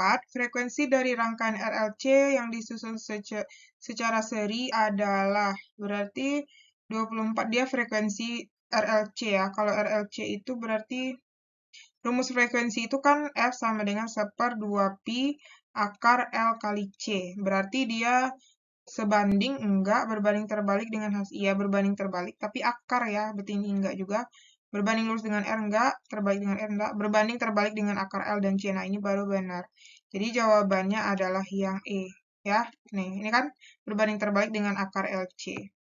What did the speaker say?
4, frekuensi dari rangkaian RLC yang disusun secara seri adalah berarti 24 dia frekuensi RLC ya. Kalau RLC itu berarti rumus frekuensi itu kan F sama dengan 1 per 2 p akar L kali C. Berarti dia sebanding enggak berbanding terbalik dengan hasil iya berbanding terbalik tapi akar ya betin enggak juga Berbanding lurus dengan R enggak, terbalik dengan R enggak, berbanding terbalik dengan akar L dan C. Nah, ini baru benar. Jadi jawabannya adalah yang E. Ya, nih, ini kan berbanding terbalik dengan akar LC.